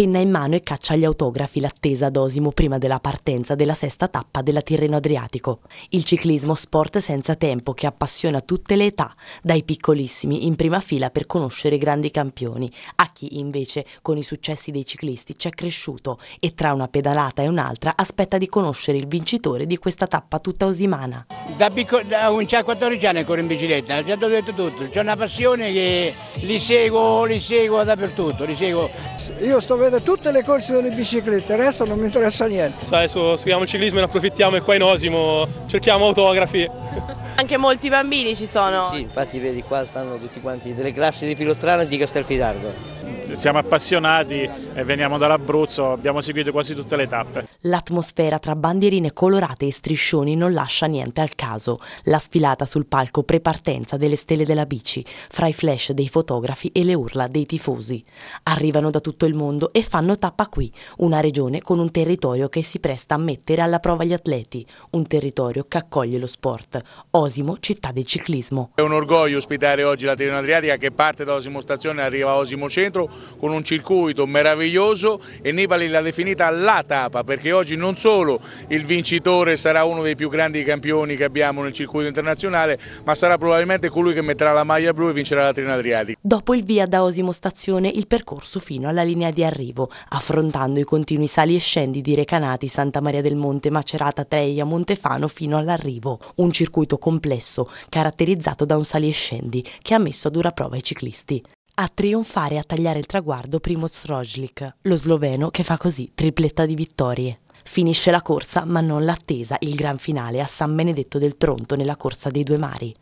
penna in mano e caccia agli autografi l'attesa ad Osimo prima della partenza della sesta tappa della Tirreno Adriatico. Il ciclismo sport senza tempo che appassiona tutte le età, dai piccolissimi in prima fila per conoscere i grandi campioni, a chi invece con i successi dei ciclisti ci è cresciuto e tra una pedalata e un'altra aspetta di conoscere il vincitore di questa tappa tutta osimana. Da piccolo, da 14 anni ancora in bicicletta, già ho detto tutto, c'è una passione che li seguo, li seguo dappertutto, li seguo. Io sto vedendo vedo tutte le corse delle biciclette, il resto non mi interessa niente. Adesso seguiamo il ciclismo e ne approfittiamo e qua in Osimo cerchiamo autografi. Anche molti bambini ci sono. Sì, infatti vedi qua stanno tutti quanti delle classi di Filottrano e di Castelfidardo siamo appassionati e veniamo dall'Abruzzo, abbiamo seguito quasi tutte le tappe. L'atmosfera tra bandierine colorate e striscioni non lascia niente al caso. La sfilata sul palco prepartenza delle stelle della bici, fra i flash dei fotografi e le urla dei tifosi. Arrivano da tutto il mondo e fanno tappa qui, una regione con un territorio che si presta a mettere alla prova gli atleti, un territorio che accoglie lo sport. Osimo, città del ciclismo. È un orgoglio ospitare oggi la Tirreno Adriatica che parte da Osimo Stazione e arriva a Osimo Centro, con un circuito meraviglioso e Nibali l'ha definita la tappa perché oggi non solo il vincitore sarà uno dei più grandi campioni che abbiamo nel circuito internazionale ma sarà probabilmente colui che metterà la maglia blu e vincerà la Trina Adriatica. Dopo il via da Osimo Stazione il percorso fino alla linea di arrivo affrontando i continui sali e scendi di Recanati, Santa Maria del Monte, Macerata, Treia, Montefano fino all'arrivo. Un circuito complesso caratterizzato da un sali e scendi che ha messo a dura prova i ciclisti. A trionfare e a tagliare il traguardo Primoz Roglic, lo sloveno che fa così tripletta di vittorie. Finisce la corsa ma non l'attesa, il gran finale a San Benedetto del Tronto nella corsa dei due mari.